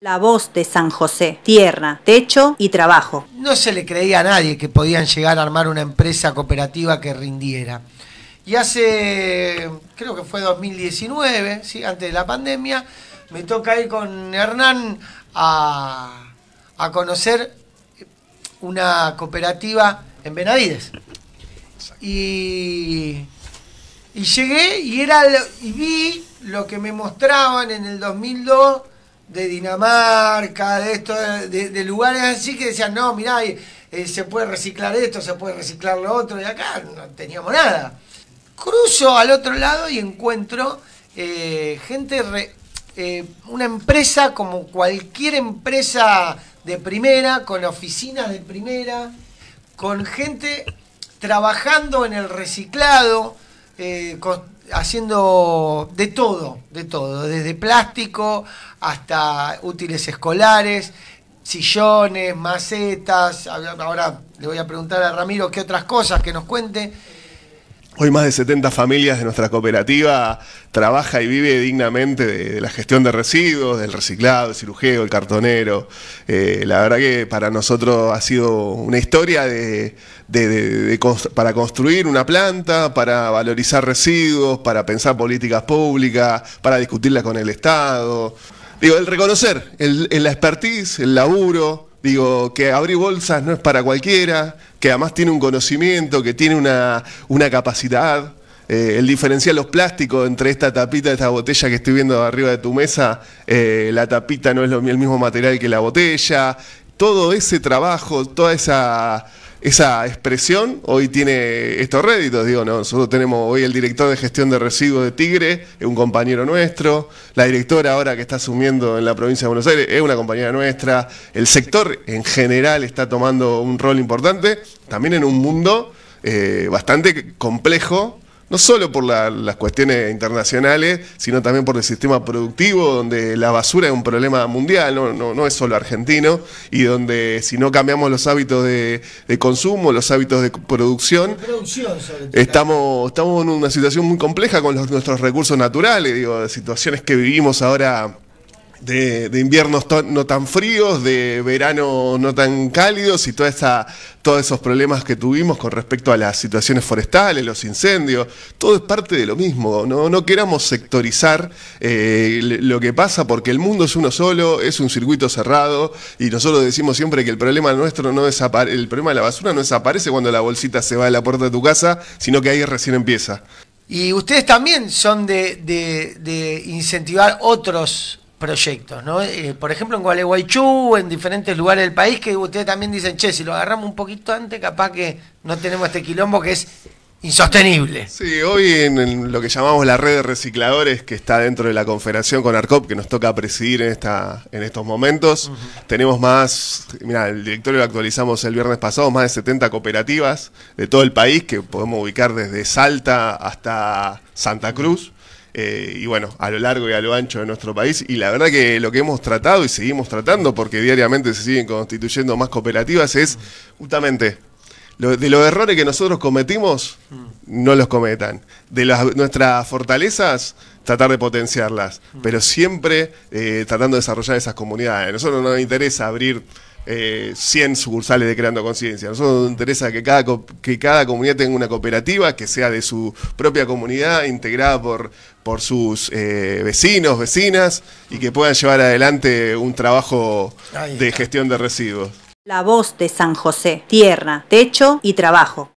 La voz de San José, tierra, techo y trabajo. No se le creía a nadie que podían llegar a armar una empresa cooperativa que rindiera. Y hace, creo que fue 2019, ¿sí? antes de la pandemia, me toca ir con Hernán a, conocer una cooperativa en Benavides. Y, llegué y, era, y vi lo que me mostraban en el 2002 de Dinamarca, de, esto, de, lugares así que decían, no, mirá, eh, eh, se puede reciclar esto, se puede reciclar lo otro, y acá no teníamos nada. Cruzo al otro lado y encuentro eh, gente, una empresa como cualquier empresa de primera, con oficinas de primera, con gente trabajando en el reciclado, con haciendo de todo, de todo, desde plástico hasta útiles escolares, sillones, macetas. Ahora le voy a preguntar a Ramiro qué otras cosas que nos cuente. Hoy más de 70 familias de nuestra cooperativa trabaja y vive dignamente de, la gestión de residuos, del reciclado, el cirujeo, el cartonero. Eh, la verdad que para nosotros ha sido una historia de, para construir una planta, para valorizar residuos, para pensar políticas públicas, para discutirlas con el Estado. Digo, el reconocer el, la expertise, el laburo, Digo, que abrir bolsas no es para cualquiera, que además tiene un conocimiento, que tiene una, capacidad. Eh, el diferenciar los plásticos entre esta tapita, esta botella que estoy viendo arriba de tu mesa, eh, la tapita no es el mismo material que la botella. Todo ese trabajo, toda esa esa expresión hoy tiene estos réditos. Digo, no, nosotros tenemos hoy el director de gestión de residuos de Tigre, es un compañero nuestro, la directora ahora que está asumiendo en la provincia de Buenos Aires es una compañera nuestra, el sector en general está tomando un rol importante, también en un mundo eh, bastante complejo no solo por las cuestiones internacionales, sino también por el sistema productivo, donde la basura es un problema mundial, no, no, no es solo argentino, y donde si no cambiamos los hábitos de, consumo, los hábitos de producción, estamos, estamos en una situación muy compleja con los, nuestros recursos naturales, digo, situaciones que vivimos ahora de, inviernos no tan fríos, de verano no tan cálidos y toda todos esos problemas que tuvimos con respecto a las situaciones forestales, los incendios, todo es parte de lo mismo. No, queramos sectorizar eh, lo que pasa porque el mundo es uno solo, es un circuito cerrado y nosotros decimos siempre que el problema nuestro no desaparece, el problema de la basura no desaparece cuando la bolsita se va a la puerta de tu casa, sino que ahí recién empieza. Y ustedes también son de incentivar otros proyectos, ¿no? Eh, por ejemplo, en Gualeguaychú, en diferentes lugares del país, que ustedes también dicen, che, si lo agarramos un poquito antes, capaz que no tenemos este quilombo que es insostenible. Sí, hoy en, lo que llamamos la red de recicladores, que está dentro de la confederación con ARCOP, que nos toca presidir en, esta, en estos momentos, tenemos más, mira, el directorio lo actualizamos el viernes pasado, más de 70 cooperativas de todo el país, que podemos ubicar desde Salta hasta Santa Cruz eh, y bueno, a lo largo y a lo ancho de nuestro país. Y la verdad que lo que hemos tratado y seguimos tratando, porque diariamente se siguen constituyendo más cooperativas, es justamente de los errores que nosotros cometimos, mm. no los cometan. De nuestras fortalezas, tratar de potenciarlas, mm. pero siempre eh, tratando de desarrollar esas comunidades. A nosotros no nos interesa abrir 100 eh, sucursales de Creando Conciencia. nosotros nos interesa que cada, que cada comunidad tenga una cooperativa, que sea de su propia comunidad, integrada por, por sus eh, vecinos, vecinas, y que puedan llevar adelante un trabajo de gestión de residuos. La voz de San José, tierra, techo y trabajo.